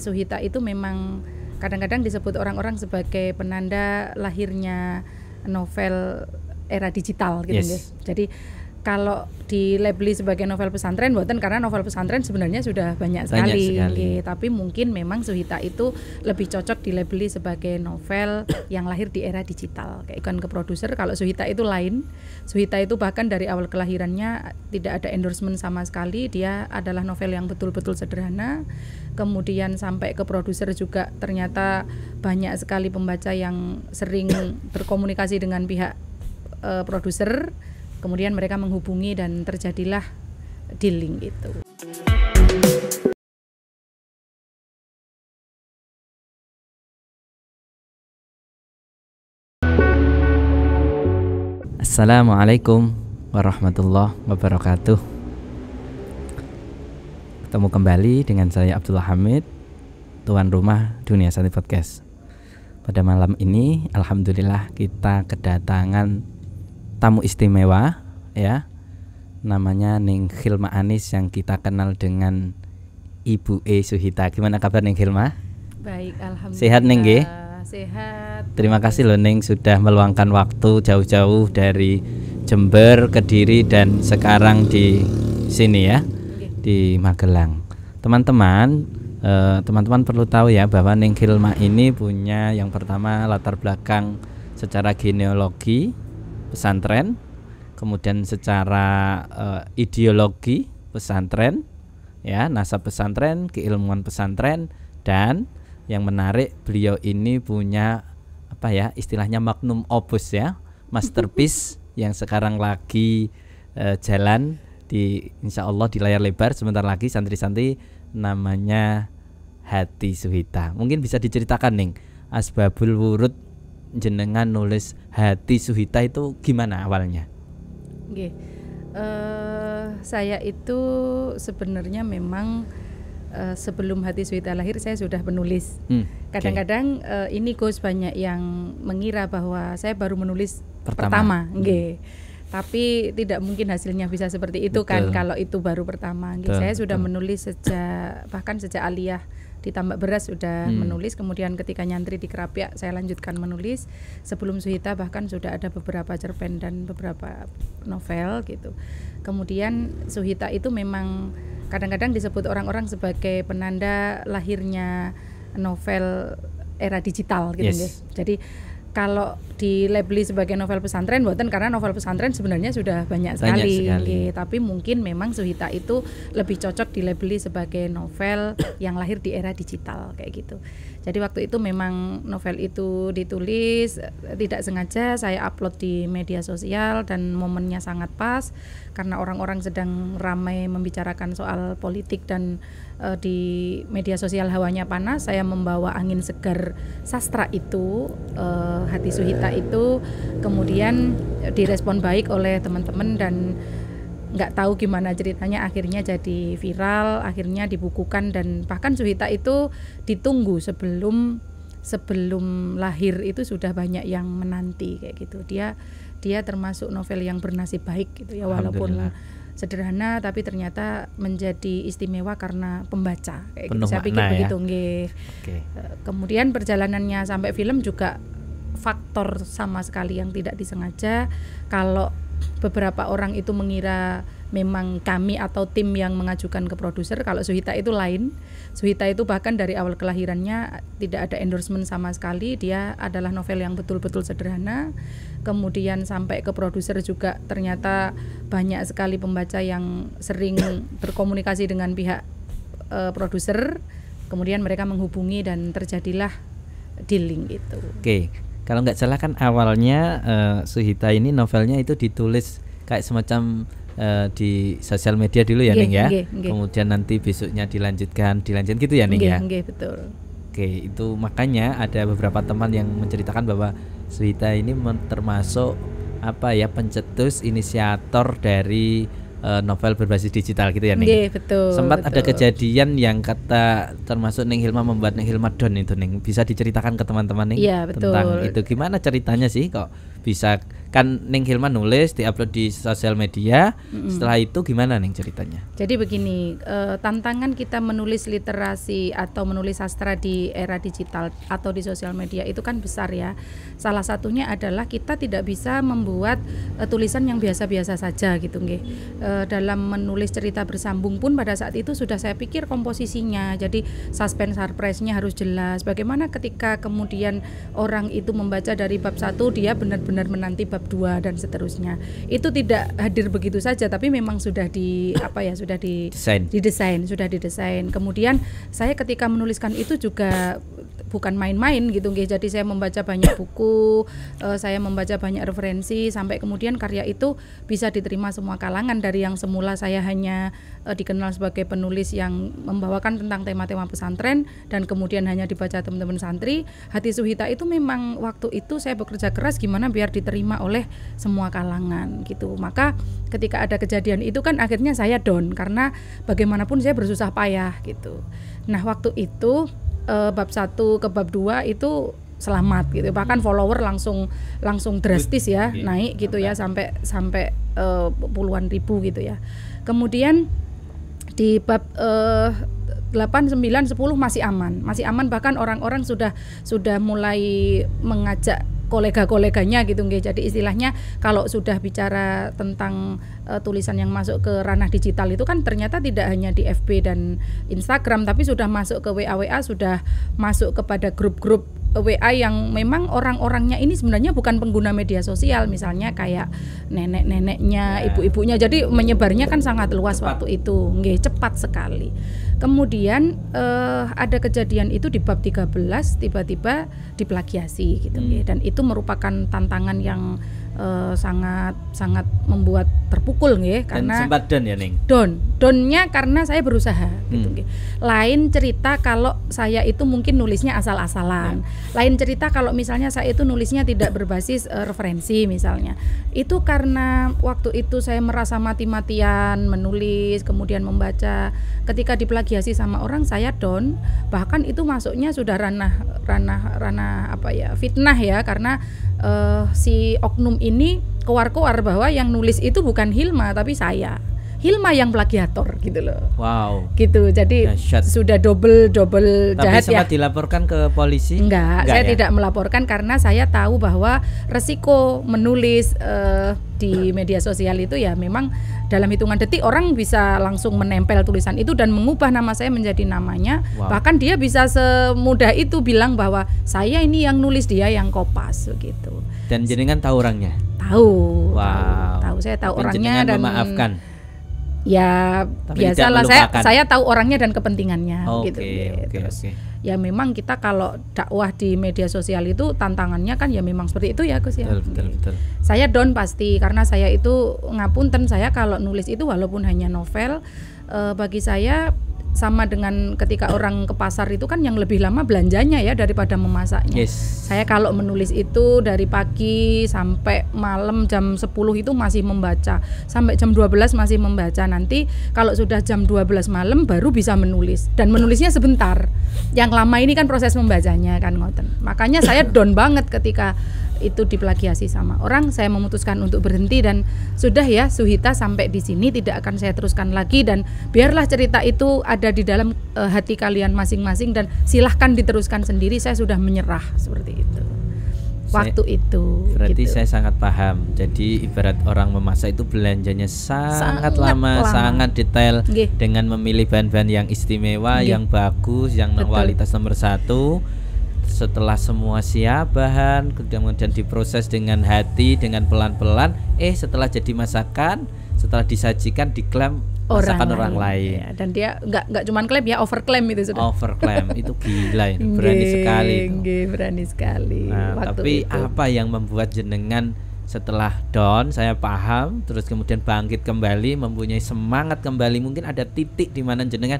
Suhita itu memang kadang-kadang disebut orang-orang sebagai penanda lahirnya novel era digital gitu yes. Jadi kalau di labeli sebagai novel pesantren buatan karena novel pesantren sebenarnya sudah banyak sekali, banyak sekali. tapi mungkin memang Suhita itu lebih cocok di labeli sebagai novel yang lahir di era digital kayak iklan ke produser kalau Suhita itu lain Suhita itu bahkan dari awal kelahirannya tidak ada endorsement sama sekali dia adalah novel yang betul-betul sederhana kemudian sampai ke produser juga ternyata banyak sekali pembaca yang sering berkomunikasi dengan pihak uh, produser Kemudian mereka menghubungi dan terjadilah dealing itu. Assalamualaikum warahmatullahi wabarakatuh. Ketemu kembali dengan saya Abdullah Hamid, tuan rumah Dunia Santai Podcast. Pada malam ini, alhamdulillah kita kedatangan tamu istimewa ya namanya Ning Hilma Anis yang kita kenal dengan Ibu E Suhita. Gimana kabar Ning Hilma? Baik, alhamdulillah. Sehat Ning Ge. Sehat. Terima kasih loh Ning sudah meluangkan waktu jauh-jauh dari Jember, Kediri dan sekarang di sini ya di Magelang. Teman-teman, teman eh, teman-teman perlu tahu ya bahwa Ning Hilma ini punya yang pertama latar belakang secara genealogi pesantren, kemudian secara uh, ideologi pesantren, ya nasab pesantren, keilmuan pesantren, dan yang menarik beliau ini punya apa ya istilahnya magnum opus ya masterpiece yang sekarang lagi uh, jalan di insya Allah di layar lebar sebentar lagi santri-santri namanya Hati Suhita mungkin bisa diceritakan nih asbabul wurud jenengan nulis hati Suhita itu gimana awalnya? Nggih. Eh, uh, saya itu sebenarnya memang uh, sebelum hati Suhita lahir saya sudah menulis. Hmm, Kadang-kadang uh, ini Gus banyak yang mengira bahwa saya baru menulis pertama, pertama Hmm. Tapi tidak mungkin hasilnya bisa seperti itu kan Betul. kan kalau itu baru pertama. Betul. Saya sudah Betul. menulis sejak bahkan sejak aliyah ditambah beras sudah hmm. menulis kemudian ketika nyantri di Kerapia saya lanjutkan menulis sebelum Suhita bahkan sudah ada beberapa cerpen dan beberapa novel gitu kemudian Suhita itu memang kadang-kadang disebut orang-orang sebagai penanda lahirnya novel era digital gitu yes. Ya. jadi kalau di labeli sebagai novel pesantren buatan karena novel pesantren sebenarnya sudah banyak sekali, banyak sekali. tapi mungkin memang Suhita itu lebih cocok di labeli sebagai novel yang lahir di era digital kayak gitu. Jadi waktu itu memang novel itu ditulis tidak sengaja saya upload di media sosial dan momennya sangat pas karena orang-orang sedang ramai membicarakan soal politik dan uh, di media sosial hawanya panas saya membawa angin segar sastra itu uh, hati suhita itu kemudian eh, direspon baik oleh teman-teman dan nggak tahu gimana ceritanya akhirnya jadi viral akhirnya dibukukan dan bahkan suhita itu ditunggu sebelum sebelum lahir itu sudah banyak yang menanti kayak gitu dia dia termasuk novel yang bernasib baik gitu ya walaupun sederhana tapi ternyata menjadi istimewa karena pembaca kayak gitu. saya pikir ya. begitu nggih okay. Eh, kemudian perjalanannya sampai film juga faktor sama sekali yang tidak disengaja kalau beberapa orang itu mengira memang kami atau tim yang mengajukan ke produser. Kalau Suhita itu lain. Suhita itu bahkan dari awal kelahirannya tidak ada endorsement sama sekali. Dia adalah novel yang betul-betul sederhana. Kemudian sampai ke produser juga ternyata banyak sekali pembaca yang sering berkomunikasi dengan pihak uh, produser. Kemudian mereka menghubungi dan terjadilah dealing itu. Oke. Okay. Kalau nggak salah kan awalnya uh, Suhita ini novelnya itu ditulis kayak semacam Eh, di sosial media dulu ya Neng ya. Nge, nge. Kemudian nanti besoknya dilanjutkan, dilanjutkan gitu ya Neng ya. Nge, betul. Oke, itu makanya ada beberapa teman yang menceritakan bahwa Swita ini termasuk apa ya pencetus inisiator dari uh, novel berbasis digital gitu ya Neng. Nge, betul. Sempat betul. ada kejadian yang kata termasuk Neng Hilma membuat Neng Hilma down itu Neng. Bisa diceritakan ke teman-teman Neng ya, tentang itu gimana ceritanya sih kok bisa kan Neng Hilman nulis diupload di sosial media. Mm-hmm. Setelah itu gimana Ning ceritanya? Jadi begini, uh, tantangan kita menulis literasi atau menulis sastra di era digital atau di sosial media itu kan besar ya. Salah satunya adalah kita tidak bisa membuat uh, tulisan yang biasa-biasa saja gitu nggih. Uh, dalam menulis cerita bersambung pun pada saat itu sudah saya pikir komposisinya. Jadi suspense surprise-nya harus jelas. Bagaimana ketika kemudian orang itu membaca dari bab satu dia benar benar-benar hmm. menanti bab 2 dan seterusnya. Itu tidak hadir begitu saja tapi memang sudah di apa ya sudah di desain. didesain, sudah didesain. Kemudian saya ketika menuliskan itu juga bukan main-main gitu nggih. Jadi saya membaca banyak buku, uh, saya membaca banyak referensi sampai kemudian karya itu bisa diterima semua kalangan dari yang semula saya hanya uh, dikenal sebagai penulis yang membawakan tentang tema-tema pesantren dan kemudian hanya dibaca teman-teman santri. Hati Suhita itu memang waktu itu saya bekerja keras gimana biar diterima oleh semua kalangan gitu. Maka ketika ada kejadian itu kan akhirnya saya down karena bagaimanapun saya bersusah payah gitu. Nah, waktu itu uh, bab 1 ke bab 2 itu selamat gitu bahkan hmm. follower langsung langsung drastis ya yeah. naik gitu ya sampai sampai uh, puluhan ribu gitu ya kemudian di bab uh, 8 9 10 masih aman masih aman bahkan orang-orang sudah sudah mulai mengajak kolega-koleganya gitu nggih. Jadi istilahnya kalau sudah bicara tentang uh, tulisan yang masuk ke ranah digital itu kan ternyata tidak hanya di FB dan Instagram tapi sudah masuk ke WA WA sudah masuk kepada grup-grup WA yang memang orang-orangnya ini sebenarnya bukan pengguna media sosial misalnya kayak nenek-neneknya, ya. ibu-ibunya. Jadi menyebarnya kan sangat luas waktu itu. Nggih, cepat sekali. Kemudian eh, ada kejadian itu di bab 13 tiba-tiba diplagiasi gitu hmm. Ya. dan itu merupakan tantangan yang eh, sangat sangat membuat terpukul ya. nggih karena dan sempat down ya Ning. Down. karena saya berusaha gitu. Hmm. Lain cerita kalau saya itu mungkin nulisnya asal-asalan. hmm. Lain cerita kalau misalnya saya itu nulisnya tidak berbasis uh, referensi misalnya. Itu karena waktu itu saya merasa mati-matian menulis, kemudian membaca. Ketika diplagiasi sama orang saya down, bahkan itu masuknya sudah ranah ranah ranah apa ya? fitnah ya karena uh, si oknum ini keluar-keluar bahwa yang nulis itu bukan Hilma tapi saya Hilma yang plagiator gitu loh. Wow. Gitu. Jadi Dasyat. sudah double double Tapi jahat ya. sempat ya. dilaporkan ke polisi? Enggak, Enggak saya ya? tidak melaporkan karena saya tahu bahwa resiko menulis uh, di media sosial itu ya memang dalam hitungan detik orang bisa langsung menempel tulisan itu dan mengubah nama saya menjadi namanya. Wow. Bahkan dia bisa semudah itu bilang bahwa saya ini yang nulis dia yang kopas gitu. Dan jenengan tahu orangnya? Tahu. Wow. Tahu, tahu. saya tahu dan orangnya dan memaafkan ya Tapi biasalah saya saya tahu orangnya dan kepentingannya okay, gitu. Okay, okay. ya memang kita kalau dakwah di media sosial itu tantangannya kan ya memang seperti itu ya Gus ya. Betul, betul, betul. Saya down pasti karena saya itu ngapunten saya kalau nulis itu walaupun hanya novel eh, bagi saya sama dengan ketika orang ke pasar itu kan yang lebih lama belanjanya ya daripada memasaknya. Yes. Saya kalau menulis itu dari pagi sampai malam jam 10 itu masih membaca, sampai jam 12 masih membaca. Nanti kalau sudah jam 12 malam baru bisa menulis dan menulisnya sebentar. Yang lama ini kan proses membacanya kan ngoten. Makanya saya down banget ketika itu diplagiasi sama orang saya memutuskan untuk berhenti dan sudah ya Suhita sampai di sini tidak akan saya teruskan lagi dan biarlah cerita itu ada di dalam e, hati kalian masing-masing dan silahkan diteruskan sendiri saya sudah menyerah seperti itu waktu saya, itu berarti gitu. saya sangat paham jadi ibarat orang memasak itu belanjanya sangat, sangat lama, lama sangat detail Gih. dengan memilih bahan-bahan yang istimewa Gih. yang bagus yang kualitas nomor satu setelah semua siap bahan kemudian diproses dengan hati dengan pelan-pelan eh setelah jadi masakan setelah disajikan diklaim orang masakan orang lain. Ya, dan dia nggak nggak cuma klaim ya overklaim itu sudah. Overklaim itu gila ini berani gye, sekali. Gye, berani sekali. Nah, Waktu tapi itu. apa yang membuat jenengan setelah down saya paham terus kemudian bangkit kembali mempunyai semangat kembali mungkin ada titik di mana jenengan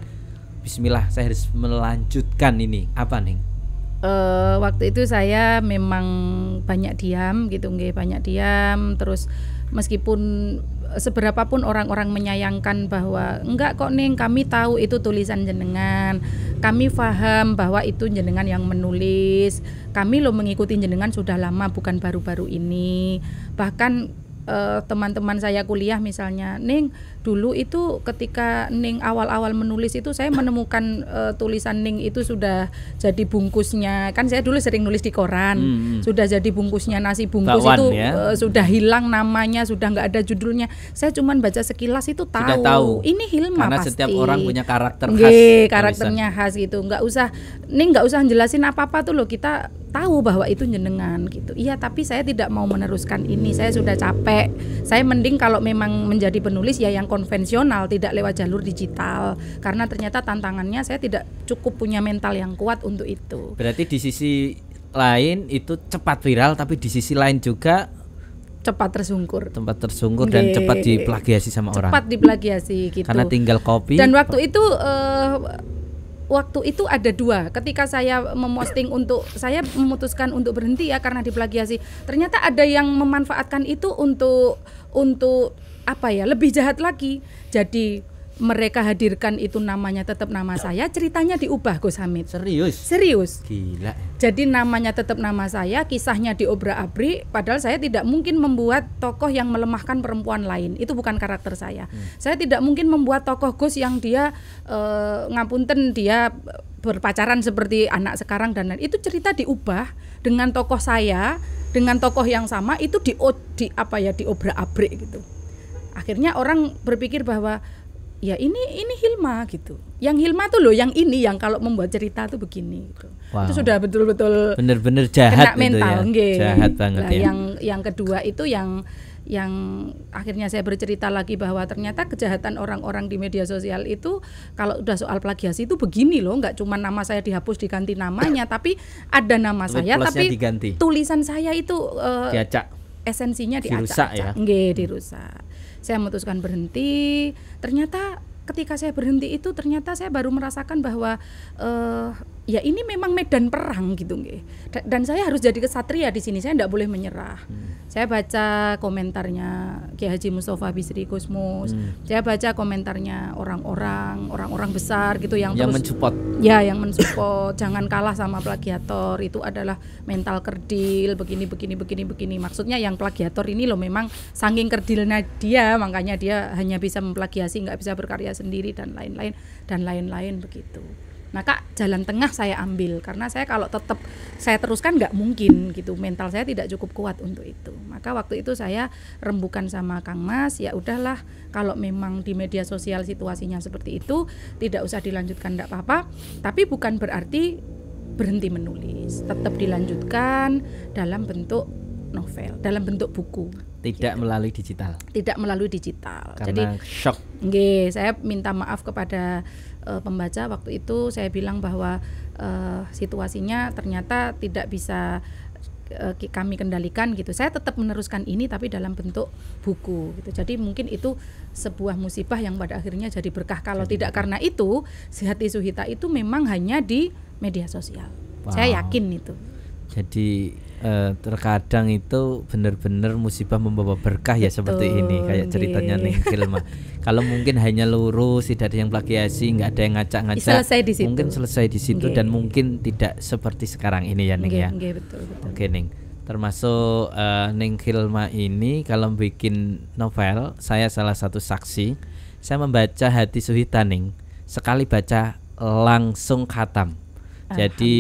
Bismillah saya harus melanjutkan ini apa nih? uh, waktu itu saya memang banyak diam gitu nggih banyak diam terus meskipun seberapa pun orang-orang menyayangkan bahwa enggak kok Neng kami tahu itu tulisan jenengan kami paham bahwa itu jenengan yang menulis kami lo mengikuti jenengan sudah lama bukan baru-baru ini bahkan eh, teman-teman teman -teman saya kuliah misalnya Neng dulu itu ketika Ning awal-awal menulis itu saya menemukan uh, tulisan Ning itu sudah jadi bungkusnya kan saya dulu sering nulis di koran hmm. hmm. sudah jadi bungkusnya nasi bungkus Bawan, itu ya? uh, sudah hilang namanya sudah nggak ada judulnya saya cuman baca sekilas itu tahu, sudah tahu. ini Hilma karena pasti. setiap orang punya karakter khas Gih, ya, karakternya tulisan. khas gitu nggak usah Ning nggak usah jelasin apa apa tuh loh kita tahu bahwa itu jenengan gitu iya tapi saya tidak mau meneruskan ini saya sudah capek saya mending kalau memang menjadi penulis ya yang konvensional tidak lewat jalur digital karena ternyata tantangannya saya tidak cukup punya mental yang kuat untuk itu berarti di sisi lain itu cepat viral tapi di sisi lain juga cepat tersungkur. cepat tersungkur dan dan cepat diplagiasi sama cepat orang. Cepat diplagiasi gitu. Karena tinggal copy. Dan waktu itu uh, waktu itu ada dua. Ketika saya memposting untuk saya memutuskan untuk berhenti ya karena diplagiasi. Ternyata ada yang memanfaatkan itu untuk untuk apa ya lebih jahat lagi jadi mereka hadirkan itu namanya tetap nama saya ceritanya diubah Gus Hamid serius serius gila jadi namanya tetap nama saya kisahnya diobrak abri padahal saya tidak mungkin membuat tokoh yang melemahkan perempuan lain itu bukan karakter saya hmm. saya tidak mungkin membuat tokoh Gus yang dia uh, ngapunten dia berpacaran seperti anak sekarang dan lain itu cerita diubah dengan tokoh saya dengan tokoh yang sama itu di, di apa ya diobra abri gitu akhirnya orang berpikir bahwa ya ini ini Hilma gitu. Yang Hilma tuh loh, yang ini yang kalau membuat cerita tuh begini gitu. Wow. Itu sudah betul-betul bener-bener jahat kena mental, gitu ya. Nge. Jahat banget nah, ya. Yang yang kedua itu yang yang akhirnya saya bercerita lagi bahwa ternyata kejahatan orang-orang di media sosial itu kalau udah soal plagiasi itu begini loh nggak cuma nama saya dihapus diganti namanya tapi ada nama tapi saya tapi diganti. tulisan saya itu uh, diacak esensinya diacak dirusak ya nggih dirusak saya memutuskan berhenti ternyata ketika saya berhenti itu ternyata saya baru merasakan bahwa uh, ya ini memang medan perang gitu nggih. Dan saya harus jadi kesatria di sini. Saya tidak boleh menyerah. Hmm. Saya baca komentarnya Kiai Haji Mustafa Bisri Kusmus. Hmm. Saya baca komentarnya orang-orang, orang-orang besar gitu yang, yang terus mensupport. Ya, yang mensupport. Jangan kalah sama plagiator. Itu adalah mental kerdil begini begini begini begini. Maksudnya yang plagiator ini loh memang sanging kerdilnya dia makanya dia hanya bisa memplagiasi nggak bisa berkarya sendiri dan lain-lain dan lain-lain begitu maka nah, jalan tengah saya ambil karena saya kalau tetap saya teruskan nggak mungkin gitu mental saya tidak cukup kuat untuk itu maka waktu itu saya rembukan sama Kang Mas ya udahlah kalau memang di media sosial situasinya seperti itu tidak usah dilanjutkan nggak apa-apa tapi bukan berarti berhenti menulis tetap dilanjutkan dalam bentuk novel dalam bentuk buku tidak gitu. melalui digital tidak melalui digital karena Jadi, shock nge, saya minta maaf kepada uh, pembaca waktu itu saya bilang bahwa uh, situasinya ternyata tidak bisa uh, kami kendalikan gitu. Saya tetap meneruskan ini tapi dalam bentuk buku gitu. Jadi mungkin itu sebuah musibah yang pada akhirnya jadi berkah. Kalau jadi. tidak karena itu, sehat isu hita itu memang hanya di media sosial. Wow. Saya yakin itu. Jadi Eh, terkadang itu benar-benar musibah membawa berkah ya Betul, seperti ini kayak ceritanya iya. nih Kilma. Kalau mungkin hanya lurus, tidak ada yang plagiasi, nggak ada yang ngacak-ngacak, mungkin selesai di situ okay. dan mungkin tidak seperti sekarang ini ya Ning ya. Okay, betul, Oke okay, Ning. Termasuk uh, Ning Hilma ini kalau bikin novel, saya salah satu saksi. Saya membaca Hati Suhita Ning. Sekali baca langsung khatam jadi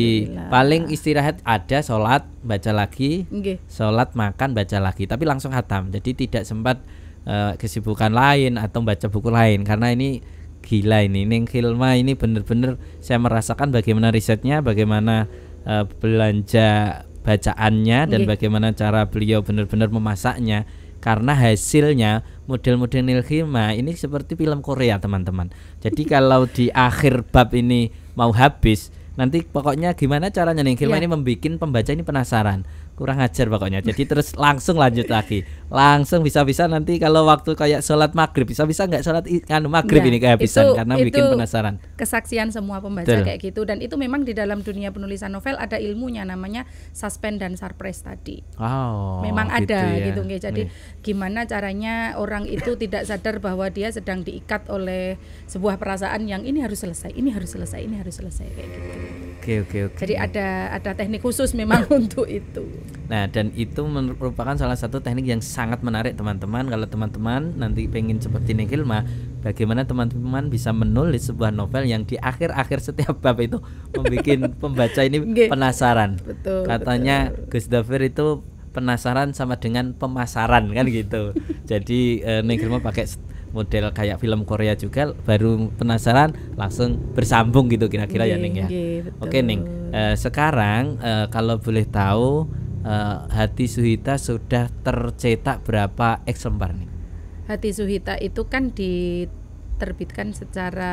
paling istirahat ada sholat baca lagi, okay. sholat makan baca lagi, tapi langsung hatam. Jadi tidak sempat uh, kesibukan lain atau baca buku lain karena ini gila ini Neng Hilma ini benar-benar saya merasakan bagaimana risetnya, bagaimana uh, belanja bacaannya dan bagaimana cara beliau benar-benar memasaknya karena hasilnya model-model Hilma ini seperti film Korea teman-teman. Jadi kalau di akhir bab ini mau habis, Nanti pokoknya gimana caranya nih? Hilma yeah. ini membuat pembaca ini penasaran kurang ajar pokoknya jadi terus langsung lanjut lagi langsung bisa-bisa nanti kalau waktu kayak sholat maghrib bisa-bisa nggak sholat kan maghrib ya, ini kayak bisa karena itu bikin penasaran kesaksian semua pembaca Betul. kayak gitu dan itu memang di dalam dunia penulisan novel ada ilmunya namanya suspend dan surprise tadi wow, oh, memang gitu ada ya. gitu nggak jadi Nih. gimana caranya orang itu tidak sadar bahwa dia sedang diikat oleh sebuah perasaan yang ini harus selesai ini harus selesai ini harus selesai kayak gitu oke okay, oke okay, oke okay. jadi ada ada teknik khusus memang untuk itu Nah, dan itu merupakan salah satu teknik yang sangat menarik teman-teman. Kalau teman-teman nanti pengen seperti Hilma bagaimana teman-teman bisa menulis sebuah novel yang di akhir-akhir setiap bab itu membuat pembaca ini penasaran. Betul. Katanya betul. Gus Dafir itu penasaran sama dengan pemasaran kan gitu. Jadi eh, Hilma pakai model kayak film Korea juga baru penasaran langsung bersambung gitu kira-kira ya Neng ya. Oke Neng, eh, sekarang eh, kalau boleh tahu Eh, hati Suhita sudah tercetak berapa eksemplar nih? Hati Suhita itu kan diterbitkan secara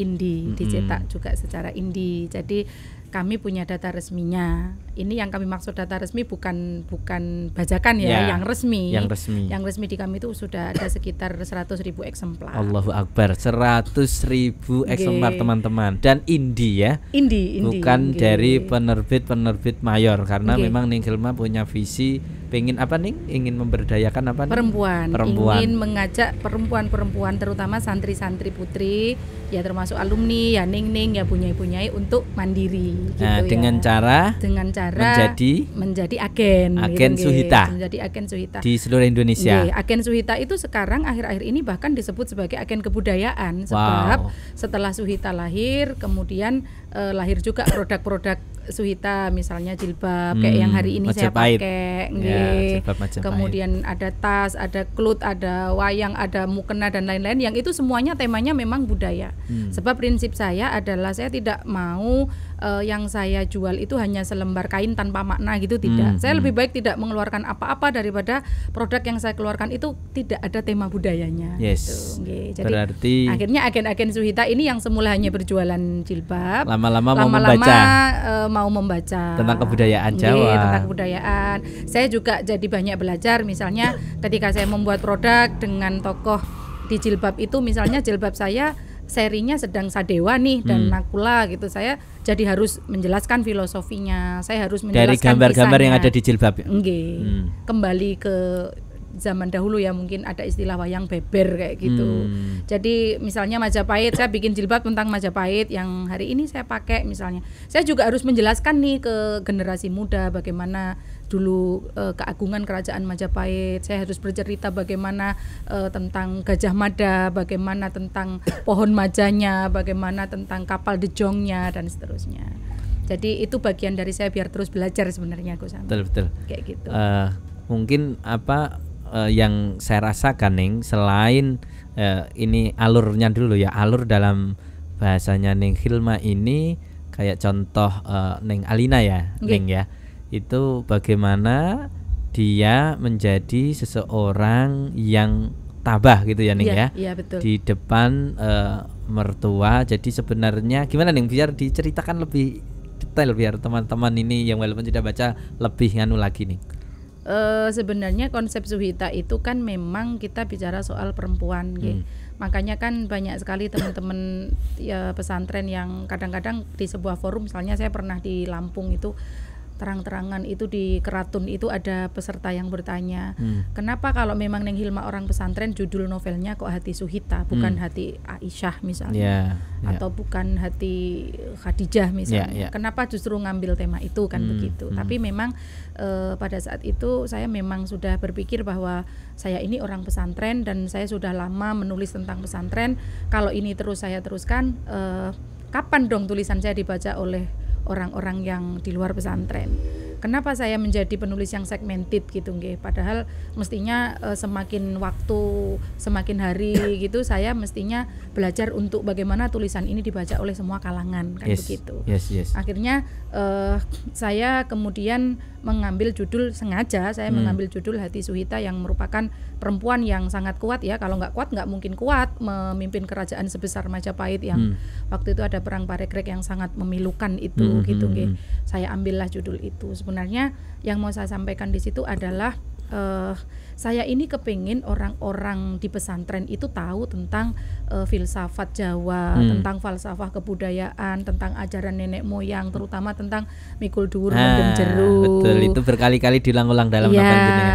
indie, mm -hmm. dicetak juga secara indie. Jadi kami punya data resminya. Ini yang kami maksud data resmi bukan bukan bajakan ya, ya yang resmi. Yang resmi. Yang resmi di kami itu sudah ada sekitar 100.000 ribu eksemplar. Allahu Akbar, 100.000 ribu eksemplar teman-teman. Dan indie ya. Indie, Bukan Gye. dari penerbit-penerbit mayor karena Gye. memang Ningkilma punya visi pengin apa nih? Ingin memberdayakan apa nih? Perempuan. perempuan. Ingin mengajak perempuan-perempuan terutama santri-santri putri ya termasuk alumni ya ning-ning ya punya-punyai untuk mandiri gitu nah, ya. dengan cara dengan cara menjadi menjadi agen agen gitu, ya. Suhita menjadi agen Suhita di seluruh Indonesia. Gitu, agen Suhita itu sekarang akhir-akhir ini bahkan disebut sebagai agen kebudayaan sebab wow. setelah Suhita lahir kemudian eh, lahir juga produk-produk Suhita misalnya jilbab hmm, kayak yang hmm, hari ini saya pakai ya, kemudian ada tas ada klut ada wayang ada mukena dan lain-lain yang itu semuanya temanya memang budaya hmm. sebab prinsip saya adalah saya tidak mau uh, yang saya jual itu hanya selembar kain tanpa makna gitu tidak. Hmm, saya hmm. lebih baik tidak mengeluarkan apa-apa daripada produk yang saya keluarkan itu tidak ada tema budayanya. Gitu. Yes. Gitu. Jadi Berarti akhirnya agen-agen Suhita ini yang semula hanya berjualan jilbab, lama-lama mau membaca, uh, mau membaca tentang kebudayaan Jawa. Okay, tentang kebudayaan. Saya juga jadi banyak belajar misalnya ketika saya membuat produk dengan tokoh di jilbab itu misalnya jilbab saya serinya sedang sadewa nih dan hmm. nakula gitu saya jadi harus menjelaskan filosofinya saya harus menjelaskan dari gambar-gambar yang ada di jilbab ya? hmm. kembali ke zaman dahulu ya mungkin ada istilah wayang beber kayak gitu hmm. jadi misalnya Majapahit saya bikin jilbab tentang Majapahit yang hari ini saya pakai misalnya saya juga harus menjelaskan nih ke generasi muda bagaimana dulu uh, keagungan kerajaan Majapahit saya harus bercerita bagaimana uh, tentang Gajah Mada bagaimana tentang pohon majanya bagaimana tentang kapal dejongnya dan seterusnya jadi itu bagian dari saya biar terus belajar sebenarnya Gus betul betul kayak gitu uh, mungkin apa uh, yang saya rasakan Neng selain uh, ini alurnya dulu ya alur dalam bahasanya Neng Hilma ini kayak contoh uh, Neng Alina ya okay. Neng ya itu bagaimana dia menjadi seseorang yang tabah gitu ya Ning iya, ya. Iya, ya, betul. Di depan uh, mertua. Jadi sebenarnya gimana Ning biar diceritakan lebih detail biar teman-teman ini yang walaupun tidak baca lebih nganu lagi nih. Eh, uh, sebenarnya konsep suhita itu kan memang kita bicara soal perempuan gitu. Makanya kan banyak sekali teman-teman ya, pesantren yang kadang-kadang di sebuah forum misalnya saya pernah di Lampung itu terang-terangan itu di keraton itu ada peserta yang bertanya hmm. kenapa kalau memang Neng Hilma orang pesantren judul novelnya kok hati Suhita bukan hmm. hati Aisyah misalnya yeah, yeah. atau bukan hati Khadijah misalnya yeah, yeah. kenapa justru ngambil tema itu kan hmm. begitu hmm. tapi memang e, pada saat itu saya memang sudah berpikir bahwa saya ini orang pesantren dan saya sudah lama menulis tentang pesantren kalau ini terus saya teruskan e, kapan dong tulisan saya dibaca oleh orang-orang yang di luar pesantren. Kenapa saya menjadi penulis yang segmented gitu nggih? Padahal mestinya uh, semakin waktu, semakin hari gitu saya mestinya belajar untuk bagaimana tulisan ini dibaca oleh semua kalangan kan yes, begitu. Yes, yes. Akhirnya uh, saya kemudian mengambil judul sengaja saya hmm. mengambil judul hati Suhita yang merupakan perempuan yang sangat kuat ya kalau nggak kuat nggak mungkin kuat memimpin kerajaan sebesar Majapahit yang hmm. waktu itu ada perang Parekrek yang sangat memilukan itu hmm. gitu hmm. hmm. saya ambillah judul itu sebenarnya yang mau saya sampaikan di situ adalah uh, saya ini kepingin orang-orang di pesantren itu tahu tentang uh, filsafat Jawa, hmm. tentang falsafah kebudayaan, tentang ajaran nenek moyang, hmm. terutama tentang mikul dhuwur ah, Betul, itu berkali-kali diulang-ulang dalam iya, ya,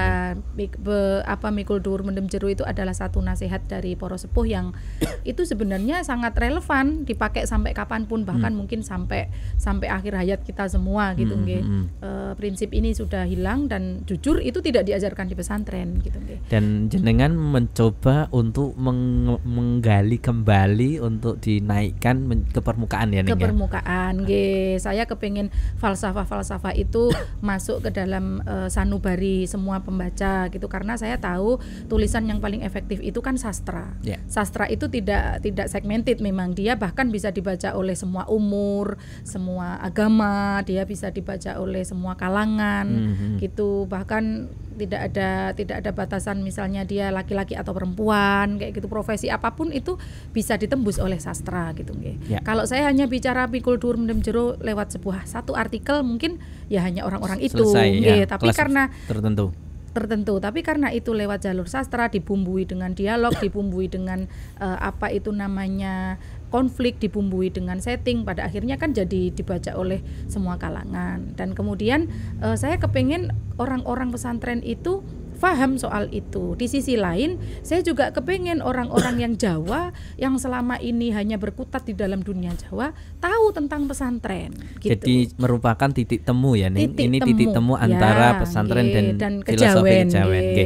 mik, be, apa mikul dhuwur mendem jeru itu adalah satu nasihat dari para sepuh yang itu sebenarnya sangat relevan dipakai sampai kapanpun, hmm. bahkan hmm. mungkin sampai sampai akhir hayat kita semua gitu, hmm, hmm. E, prinsip ini sudah hilang dan jujur itu tidak diajarkan di pesantren gitu, Dan jenengan mencoba untuk meng menggali Bali kembali untuk dinaikkan ke permukaan ya Ning, ya? ke permukaan ya? saya kepingin falsafah-falsafah itu masuk ke dalam uh, sanubari semua pembaca gitu karena saya tahu tulisan yang paling efektif itu kan sastra yeah. sastra itu tidak tidak segmented memang dia bahkan bisa dibaca oleh semua umur semua agama dia bisa dibaca oleh semua kalangan mm -hmm. gitu bahkan tidak ada tidak ada batasan misalnya dia laki-laki atau perempuan kayak gitu profesi apapun itu bisa ditembus oleh sastra gitu ya. Kalau saya hanya bicara pikul dur mendem jero lewat sebuah satu artikel mungkin ya hanya orang-orang itu Selesai, ya, tapi tapi karena tertentu tertentu tapi karena itu lewat jalur sastra dibumbui dengan dialog dibumbui dengan uh, apa itu namanya konflik dibumbui dengan setting pada akhirnya kan jadi dibaca oleh semua kalangan dan kemudian uh, saya kepingin orang-orang pesantren itu faham soal itu. Di sisi lain, saya juga kepengen orang-orang yang Jawa yang selama ini hanya berkutat di dalam dunia Jawa tahu tentang pesantren. Gitu. Jadi merupakan titik temu ya, Ning. Titik ini temu. titik temu ya, antara ya, pesantren ye, dan, dan kejawen. kejawen ye.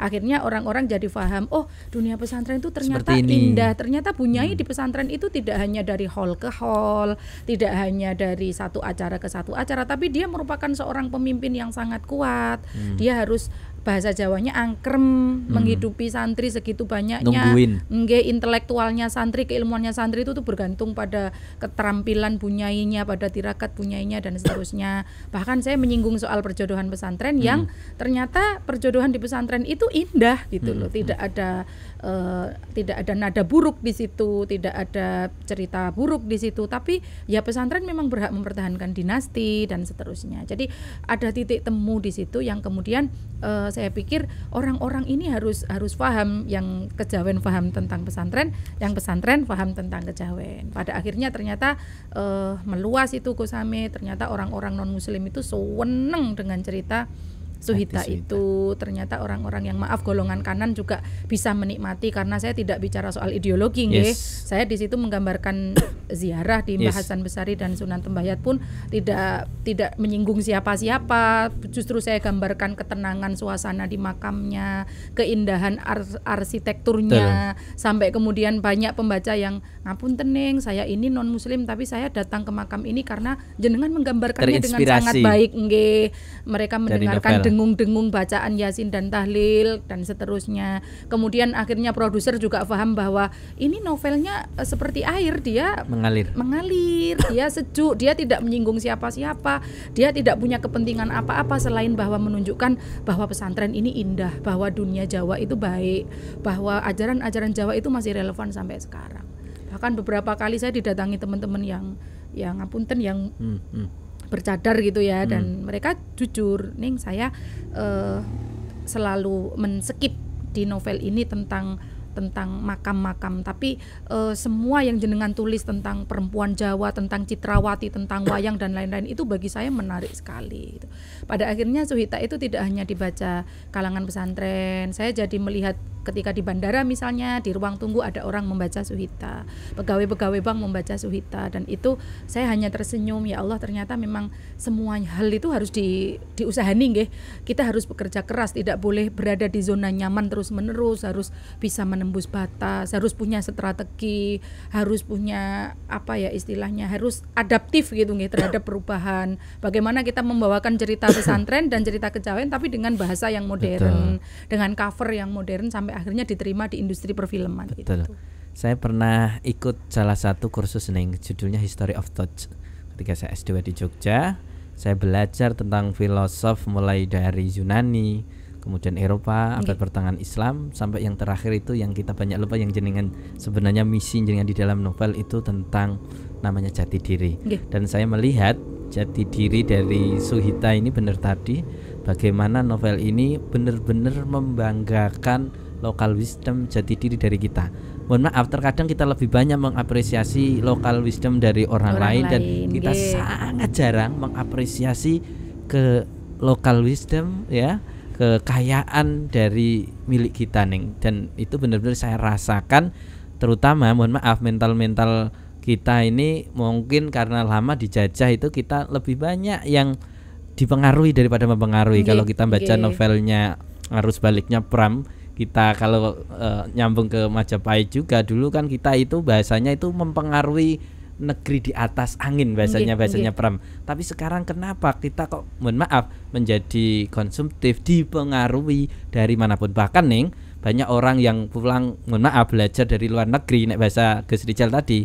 Akhirnya orang-orang jadi faham. oh dunia pesantren itu ternyata indah. Ternyata bunyai hmm. di pesantren itu tidak hanya dari hall ke hall, tidak hanya dari satu acara ke satu acara, tapi dia merupakan seorang pemimpin yang sangat kuat. Hmm. Dia harus bahasa Jawanya angkrem hmm. menghidupi santri segitu banyaknya nggih intelektualnya santri keilmuannya santri itu tuh bergantung pada keterampilan bunyainya pada tirakat bunyainya dan seterusnya bahkan saya menyinggung soal perjodohan pesantren hmm. yang ternyata perjodohan di pesantren itu indah gitu hmm. loh tidak ada e, tidak ada nada buruk di situ, tidak ada cerita buruk di situ, tapi ya pesantren memang berhak mempertahankan dinasti dan seterusnya. Jadi ada titik temu di situ yang kemudian e, saya pikir orang-orang ini harus harus paham yang kejawen paham tentang pesantren, yang pesantren paham tentang kejawen. Pada akhirnya ternyata e, meluas itu kusami. ternyata orang-orang non muslim itu seneng dengan cerita Suhita itu ternyata orang-orang yang maaf golongan kanan juga bisa menikmati karena saya tidak bicara soal ideologi yes. Saya di situ menggambarkan ziarah di Mbah yes. Hasan Besari dan Sunan Tembayat pun tidak tidak menyinggung siapa-siapa. Justru saya gambarkan ketenangan suasana di makamnya, keindahan ar arsitekturnya, Betul. sampai kemudian banyak pembaca yang ngapun tening, saya ini non muslim tapi saya datang ke makam ini karena jenengan menggambarkannya dengan sangat baik nggih. Mereka mendengarkan dengung-dengung bacaan Yasin dan tahlil dan seterusnya. Kemudian akhirnya produser juga paham bahwa ini novelnya eh, seperti air dia mengalir. Mengalir, dia sejuk, dia tidak menyinggung siapa-siapa, dia tidak punya kepentingan apa-apa selain bahwa menunjukkan bahwa pesantren ini indah, bahwa dunia Jawa itu baik, bahwa ajaran-ajaran Jawa itu masih relevan sampai sekarang. Bahkan beberapa kali saya didatangi teman-teman yang yang ngapunten yang hmm, hmm. bercadar gitu ya hmm. dan mereka jujur, Nih saya uh, selalu menskip di novel ini tentang tentang makam-makam tapi e, semua yang jenengan tulis tentang perempuan Jawa tentang Citrawati tentang wayang dan lain-lain itu bagi saya menarik sekali gitu. pada akhirnya Suhita itu tidak hanya dibaca kalangan pesantren saya jadi melihat ketika di bandara misalnya di ruang tunggu ada orang membaca suhita pegawai-pegawai bank membaca suhita dan itu saya hanya tersenyum ya Allah ternyata memang semua hal itu harus di diusahani nggih kita harus bekerja keras tidak boleh berada di zona nyaman terus menerus harus bisa menembus batas harus punya strategi harus punya apa ya istilahnya harus adaptif gitu nggih terhadap perubahan bagaimana kita membawakan cerita pesantren dan cerita kejawen tapi dengan bahasa yang modern Betul. dengan cover yang modern sampai akhirnya diterima di industri perfilman gitu. Betul. Gitu. Saya pernah ikut salah satu kursus neng judulnya History of Touch ketika saya S2 di Jogja. Saya belajar tentang filosof mulai dari Yunani, kemudian Eropa, abad pertengahan Islam sampai yang terakhir itu yang kita banyak lupa yang jenengan sebenarnya misi jenengan di dalam novel itu tentang namanya jati diri. Okay. Dan saya melihat jati diri dari Suhita ini benar tadi bagaimana novel ini benar-benar membanggakan local wisdom jati diri dari kita. Mohon maaf, terkadang kita lebih banyak mengapresiasi local wisdom dari orang, orang lain, lain dan kita iya. sangat jarang mengapresiasi ke local wisdom ya, kekayaan dari milik kita neng. Dan itu benar-benar saya rasakan terutama mohon maaf mental-mental kita ini mungkin karena lama dijajah itu kita lebih banyak yang dipengaruhi daripada mempengaruhi. Iya, Kalau kita baca iya. novelnya arus baliknya Pram kita kalau e, nyambung ke Majapahit juga dulu kan kita itu bahasanya itu mempengaruhi negeri di atas angin bahasanya bahasanya nggih. Pram. Tapi sekarang kenapa kita kok mohon maaf menjadi konsumtif dipengaruhi dari manapun bahkan nih banyak orang yang pulang mohon maaf belajar dari luar negeri naik bahasa Gus Rijal tadi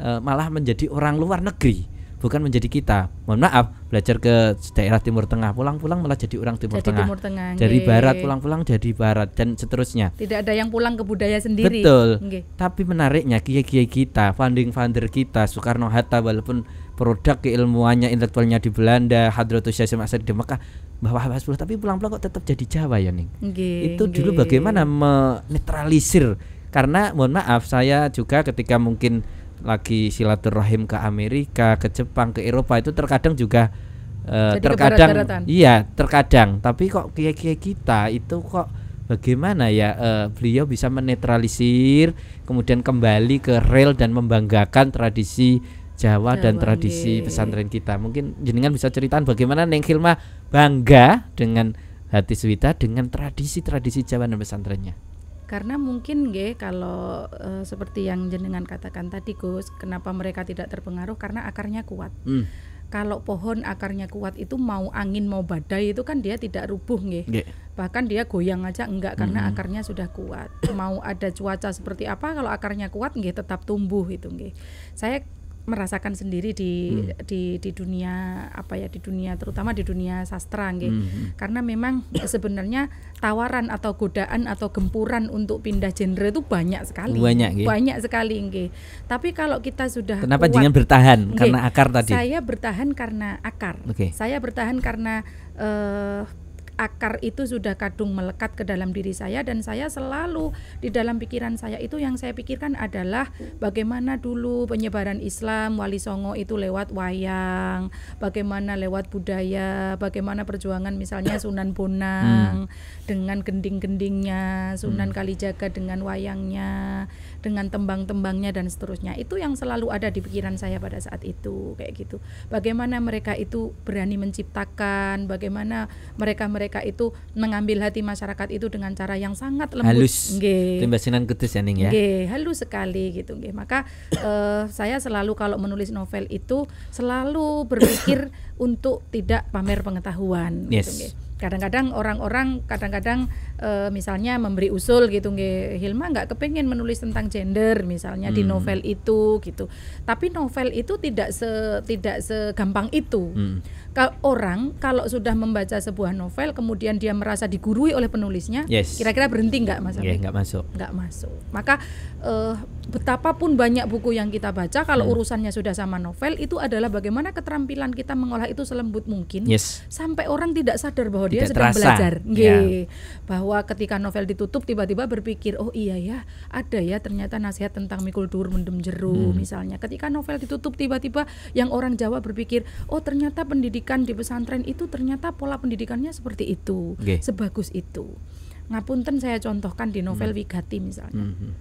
e, malah menjadi orang luar negeri bukan menjadi kita. Mohon maaf, belajar ke daerah Timur Tengah, pulang-pulang malah jadi orang Timur jadi Tengah. Timur Tengah. Dari barat pulang-pulang jadi barat dan seterusnya. Tidak ada yang pulang ke budaya sendiri. Betul. Nge. Tapi menariknya kiai-kiai kita, funding-funder kita, Soekarno Hatta walaupun produk keilmuannya intelektualnya di Belanda, Hadratus Syekh Asad di Mekah, bawah bahas tapi pulang-pulang kok tetap jadi Jawa ya nih. Nge, Itu nge. dulu bagaimana menetralisir karena mohon maaf saya juga ketika mungkin lagi silaturahim ke Amerika, ke Jepang, ke Eropa itu terkadang juga uh, Jadi terkadang iya, terkadang. Tapi kok kiai-kiai kita itu kok bagaimana ya uh, beliau bisa menetralisir kemudian kembali ke rel dan membanggakan tradisi Jawa, Jawa dan tradisi ye. Iya. pesantren kita. Mungkin jenengan bisa ceritaan bagaimana Neng Hilma bangga dengan hati Swita dengan tradisi-tradisi Jawa dan pesantrennya karena mungkin g kalau e, seperti yang jenengan katakan tadi Gus kenapa mereka tidak terpengaruh karena akarnya kuat hmm. kalau pohon akarnya kuat itu mau angin mau badai itu kan dia tidak rubuh g bahkan dia goyang aja enggak karena hmm. akarnya sudah kuat mau ada cuaca seperti apa kalau akarnya kuat g tetap tumbuh itu g saya merasakan sendiri di hmm. di di dunia apa ya di dunia terutama di dunia sastra nggih. Hmm. hmm. Karena memang sebenarnya tawaran atau godaan atau gempuran untuk pindah genre itu banyak sekali. Banyak gitu. Banyak sekali nggih. Tapi kalau kita sudah Kenapa jangan bertahan Gitu. karena akar tadi? Saya bertahan karena akar. Okay. Saya bertahan karena uh, akar itu sudah kadung melekat ke dalam diri saya dan saya selalu di dalam pikiran saya itu yang saya pikirkan adalah bagaimana dulu penyebaran Islam Wali Songo itu lewat wayang, bagaimana lewat budaya, bagaimana perjuangan misalnya Sunan Bonang hmm. dengan gending-gendingnya, Sunan hmm. Kalijaga dengan wayangnya dengan tembang-tembangnya dan seterusnya itu yang selalu ada di pikiran saya pada saat itu kayak gitu bagaimana mereka itu berani menciptakan bagaimana mereka-mereka itu mengambil hati masyarakat itu dengan cara yang sangat lembut halus tembasinan kudus ya Ning ya Nge, halus sekali gitu Nge. maka uh, saya selalu kalau menulis novel itu selalu berpikir untuk tidak pamer pengetahuan gitu, yes. gitu kadang-kadang orang-orang kadang-kadang uh, misalnya memberi usul gitu nge, Hilma nggak kepengen menulis tentang gender misalnya hmm. di novel itu gitu tapi novel itu tidak se tidak segampang itu hmm. orang kalau sudah membaca sebuah novel kemudian dia merasa digurui oleh penulisnya kira kira-kira berhenti nggak mas yeah, nggak masuk nggak masuk maka uh, betapapun banyak buku yang kita baca kalau hmm. urusannya sudah sama novel itu adalah bagaimana keterampilan kita mengolah itu selembut mungkin yes. sampai orang tidak sadar bahwa tidak dia sedang terasa. belajar yeah. Iya. bahwa bahwa ketika novel ditutup tiba-tiba berpikir oh iya ya ada ya ternyata nasihat tentang mikul dur mendem jeru hmm. misalnya ketika novel ditutup tiba-tiba yang orang Jawa berpikir oh ternyata pendidikan di pesantren itu ternyata pola pendidikannya seperti itu okay. sebagus itu ngapunten saya contohkan di novel hmm. Wigati misalnya hmm, hmm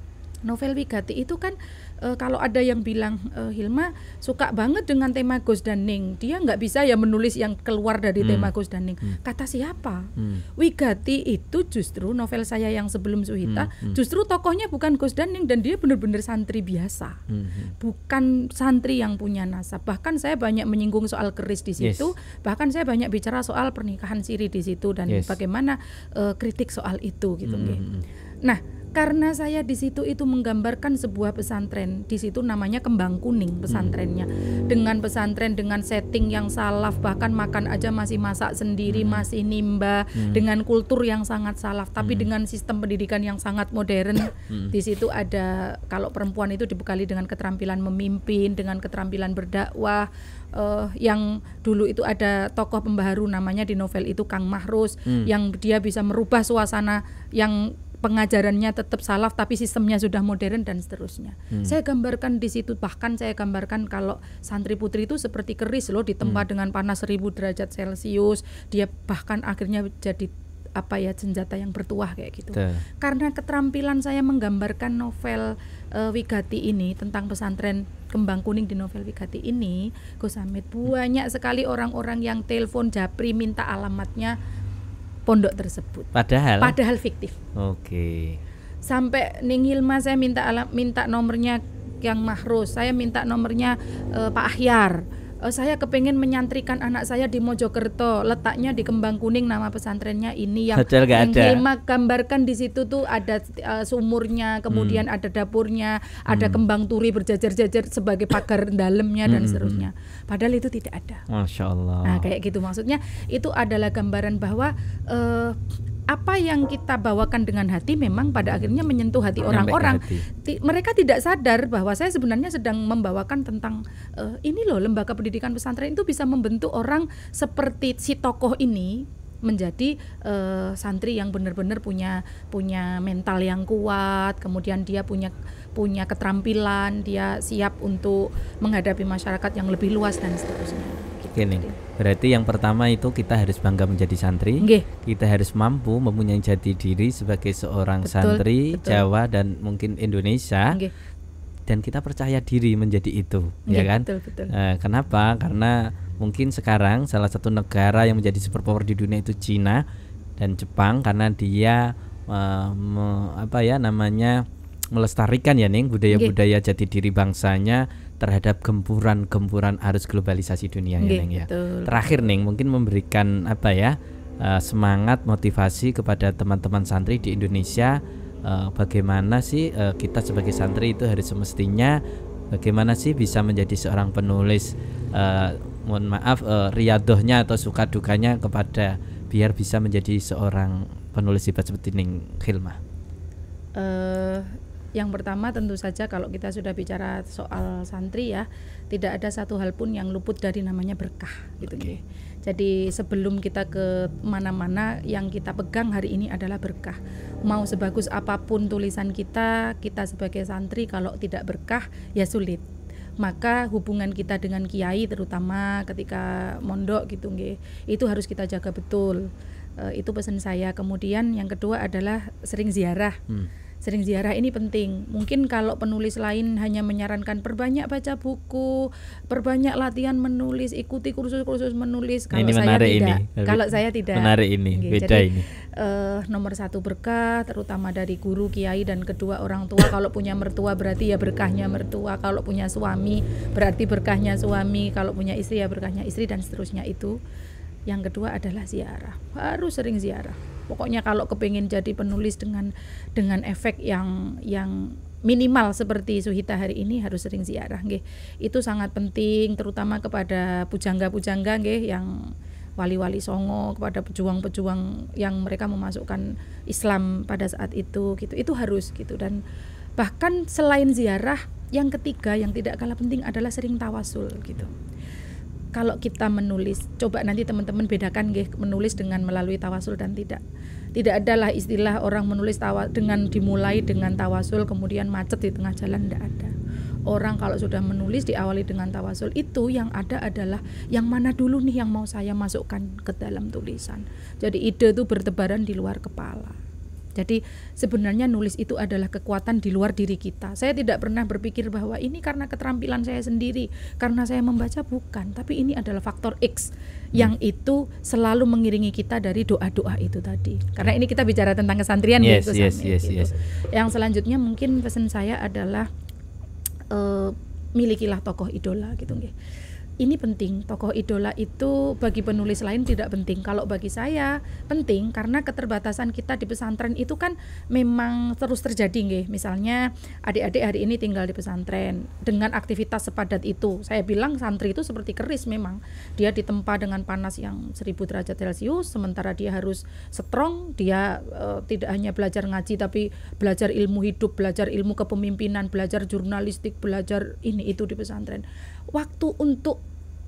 novel Wigati itu kan e, kalau ada yang bilang e, Hilma suka banget dengan tema Gus dan Ning, dia nggak bisa ya menulis yang keluar dari hmm. tema Gus dan Ning. Hmm. Kata siapa? Hmm. Wigati itu justru novel saya yang sebelum Suhita, hmm. Hmm. justru tokohnya bukan Gus dan Ning dan dia benar-benar santri biasa, hmm, hmm. bukan santri yang punya nasab. Bahkan saya banyak menyinggung soal keris di situ, yes. bahkan saya banyak bicara soal pernikahan siri di situ dan yes. bagaimana e, kritik soal itu gitu. Hmm. hmm, hmm. Nah karena saya di situ itu menggambarkan sebuah pesantren di situ namanya kembang kuning pesantrennya hmm. dengan pesantren dengan setting yang salaf bahkan makan aja masih masak sendiri hmm. masih nimba hmm. dengan kultur yang sangat salaf tapi hmm. dengan sistem pendidikan yang sangat modern hmm. di situ ada kalau perempuan itu dibekali dengan keterampilan memimpin dengan keterampilan berdakwah uh, yang dulu itu ada tokoh pembaharu namanya di novel itu Kang Mahrus hmm. yang dia bisa merubah suasana yang pengajarannya tetap salaf tapi sistemnya sudah modern dan seterusnya. Hmm. Saya gambarkan di situ bahkan saya gambarkan kalau santri putri itu seperti keris loh tempat hmm. dengan panas 1000 derajat Celcius, dia bahkan akhirnya jadi apa ya senjata yang bertuah kayak gitu. Tuh. Karena keterampilan saya menggambarkan novel uh, Wigati ini tentang pesantren Kembang Kuning di novel Wigati ini, Gus Hamid hmm. banyak sekali orang-orang yang telepon Japri minta alamatnya pondok tersebut. Padahal padahal fiktif. Oke. Okay. Sampai Ning Hilma saya minta minta nomornya yang Mahrus, saya minta nomornya uh, Pak Ahyar uh, saya kepengen menyantrikan anak saya di Mojokerto letaknya di Kembang Kuning nama pesantrennya ini yang Hotel Hilma gambarkan di situ tuh ada uh, sumurnya kemudian hmm. ada dapurnya hmm. ada kembang turi berjajar-jajar sebagai pagar dalamnya dan hmm, hmm, hmm. seterusnya padahal itu tidak ada Masya Allah nah kayak gitu maksudnya itu adalah gambaran bahwa uh, apa yang kita bawakan dengan hati memang pada akhirnya menyentuh hati orang-orang. Mereka tidak sadar bahwa saya sebenarnya sedang membawakan tentang uh, ini loh lembaga pendidikan pesantren itu bisa membentuk orang seperti si tokoh ini menjadi uh, santri yang benar-benar punya punya mental yang kuat, kemudian dia punya punya keterampilan, dia siap untuk menghadapi masyarakat yang lebih luas dan seterusnya. Gitu. Gini, Berarti yang pertama itu kita harus bangga menjadi santri. Kita harus mampu mempunyai jati diri sebagai seorang betul, santri betul. Jawa dan mungkin Indonesia. Dan kita percaya diri menjadi itu, ya Nggih, ya kan? Betul, betul. Eh, kenapa? Karena mungkin sekarang salah satu negara yang menjadi superpower di dunia itu Cina dan Jepang karena dia eh, me, apa ya namanya melestarikan ya nih budaya-budaya jati diri bangsanya terhadap gempuran-gempuran arus globalisasi dunia ya Neng ya. Terakhir Neng mungkin memberikan apa ya uh, semangat motivasi kepada teman-teman santri di Indonesia uh, bagaimana sih uh, kita sebagai santri itu harus semestinya bagaimana sih bisa menjadi seorang penulis uh, mohon maaf uh, riadohnya atau suka dukanya kepada biar bisa menjadi seorang penulis hebat seperti Neng Hilma. Uh, yang pertama tentu saja kalau kita sudah bicara soal santri ya, tidak ada satu hal pun yang luput dari namanya berkah gitu okay. Jadi sebelum kita ke mana-mana yang kita pegang hari ini adalah berkah. Mau sebagus apapun tulisan kita, kita sebagai santri kalau tidak berkah ya sulit maka hubungan kita dengan kiai terutama ketika mondok gitu nggih itu harus kita jaga betul e, itu pesan saya kemudian yang kedua adalah sering ziarah hmm sering ziarah ini penting. Mungkin kalau penulis lain hanya menyarankan perbanyak baca buku, perbanyak latihan menulis, ikuti kursus-kursus menulis. Kalau ini saya tidak, kalau saya tidak. Menarik ini, Oke, beda jadi, ini. Uh, nomor satu berkah, terutama dari guru, kiai dan kedua orang tua. kalau punya mertua berarti ya berkahnya mertua. Kalau punya suami berarti berkahnya suami. Kalau punya istri ya berkahnya istri dan seterusnya itu. Yang kedua adalah ziarah. Harus sering ziarah pokoknya kalau kepingin jadi penulis dengan dengan efek yang yang minimal seperti Suhita hari ini harus sering ziarah nggih. Itu sangat penting terutama kepada pujangga-pujangga nggih yang wali-wali songo kepada pejuang-pejuang yang mereka memasukkan Islam pada saat itu gitu itu harus gitu dan bahkan selain ziarah yang ketiga yang tidak kalah penting adalah sering tawasul gitu kalau kita menulis coba nanti teman-teman bedakan gih, menulis dengan melalui tawasul dan tidak tidak adalah istilah orang menulis tawa dengan dimulai dengan tawasul kemudian macet di tengah jalan tidak ada orang kalau sudah menulis diawali dengan tawasul itu yang ada adalah yang mana dulu nih yang mau saya masukkan ke dalam tulisan jadi ide itu bertebaran di luar kepala jadi sebenarnya nulis itu adalah kekuatan di luar diri kita. Saya tidak pernah berpikir bahwa ini karena keterampilan saya sendiri, karena saya membaca bukan, tapi ini adalah faktor X yang hmm. itu selalu mengiringi kita dari doa-doa itu tadi. Karena ini kita bicara tentang kesantrian yes, gitu, yes, yes, gitu. yes. Yang selanjutnya mungkin pesan saya adalah uh, milikilah tokoh idola gitu Gitu ini penting. Tokoh idola itu bagi penulis lain tidak penting. Kalau bagi saya penting karena keterbatasan kita di pesantren itu kan memang terus terjadi nggih. Misalnya adik-adik hari ini tinggal di pesantren dengan aktivitas sepadat itu. Saya bilang santri itu seperti keris memang. Dia ditempa dengan panas yang 1000 derajat Celcius sementara dia harus strong, dia uh, tidak hanya belajar ngaji tapi belajar ilmu hidup, belajar ilmu kepemimpinan, belajar jurnalistik, belajar ini itu di pesantren waktu untuk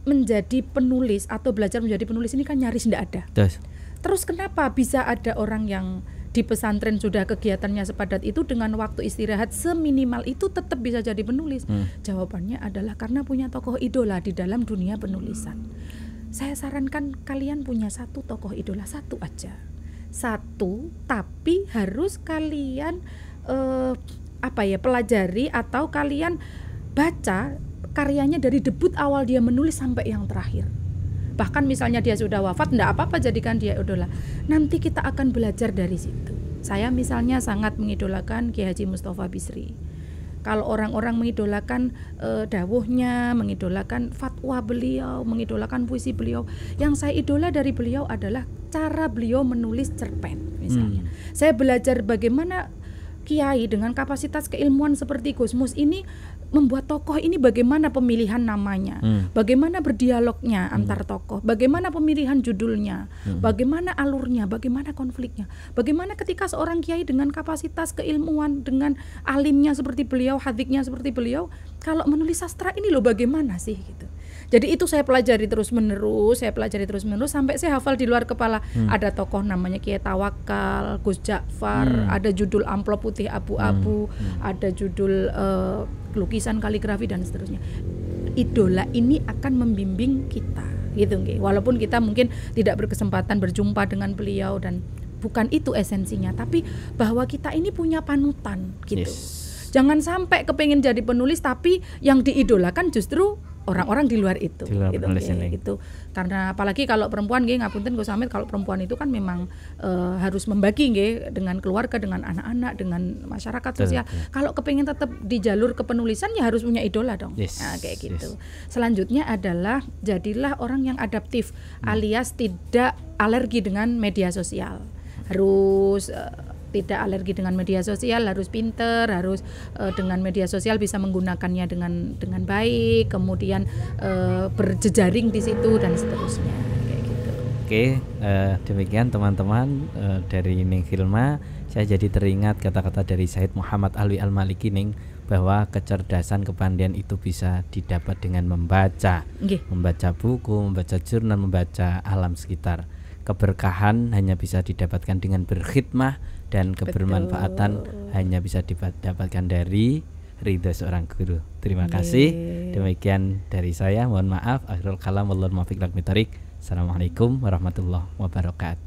menjadi penulis atau belajar menjadi penulis ini kan nyaris tidak ada. Yes. Terus kenapa bisa ada orang yang di pesantren sudah kegiatannya sepadat itu dengan waktu istirahat seminimal itu tetap bisa jadi penulis? Hmm. Jawabannya adalah karena punya tokoh idola di dalam dunia penulisan. Saya sarankan kalian punya satu tokoh idola satu aja, satu tapi harus kalian eh, apa ya pelajari atau kalian baca karyanya dari debut awal dia menulis sampai yang terakhir bahkan misalnya dia sudah wafat tidak apa-apa jadikan dia idola nanti kita akan belajar dari situ saya misalnya sangat mengidolakan Kiai Haji Mustafa Bisri kalau orang-orang mengidolakan e, dawuhnya mengidolakan fatwa beliau mengidolakan puisi beliau yang saya idola dari beliau adalah cara beliau menulis cerpen misalnya hmm. saya belajar bagaimana kiai dengan kapasitas keilmuan seperti Gus Mus ini membuat tokoh ini bagaimana pemilihan namanya, hmm. bagaimana berdialognya hmm. antar tokoh, bagaimana pemilihan judulnya, hmm. bagaimana alurnya, bagaimana konfliknya, bagaimana ketika seorang kiai dengan kapasitas keilmuan, dengan alimnya seperti beliau, hadiknya seperti beliau, kalau menulis sastra ini loh bagaimana sih gitu. Jadi itu saya pelajari terus menerus, saya pelajari terus menerus sampai saya hafal di luar kepala. Hmm. Ada tokoh namanya Kiai Tawakal, Gus Ja'far, hmm. ada judul amplop putih abu-abu, hmm. hmm. ada judul uh, lukisan kaligrafi dan seterusnya. Idola ini akan membimbing kita gitu, nge. walaupun kita mungkin tidak berkesempatan berjumpa dengan beliau dan bukan itu esensinya tapi bahwa kita ini punya panutan gitu yes. jangan sampai kepengen jadi penulis tapi yang diidolakan justru orang-orang di luar itu. Di luar gitu, okay, iya, itu karena apalagi kalau perempuan nggih ngapunten gue Amit kalau perempuan itu kan memang e, harus membagi nggih dengan keluarga, dengan anak-anak, dengan masyarakat Betul, sosial. Ya. Kalau kepingin tetap di jalur kepenulisan ya harus punya idola dong. Yes, nah, kayak gitu. Yes. Selanjutnya adalah jadilah orang yang adaptif hmm. alias tidak alergi dengan media sosial. Harus eh, tidak alergi dengan media sosial harus pinter harus uh, dengan media sosial bisa menggunakannya dengan dengan baik kemudian uh, berjejaring di situ dan seterusnya kayak gitu. Oke uh, demikian teman-teman uh, dari Ning Hilma saya jadi teringat kata-kata dari Said Muhammad Alwi Al Maliki Ning bahwa kecerdasan kepandian itu bisa didapat dengan membaca, okay. membaca buku, membaca jurnal, membaca alam sekitar. Keberkahan hanya bisa didapatkan dengan berkhidmah dan kebermanfaatan Betul. hanya bisa didapatkan dari ridho seorang guru. Terima Yee. Iya. kasih. Demikian dari saya. Mohon maaf. Akhirul kalam. Wallahul muwaffiq Assalamualaikum warahmatullahi wabarakatuh.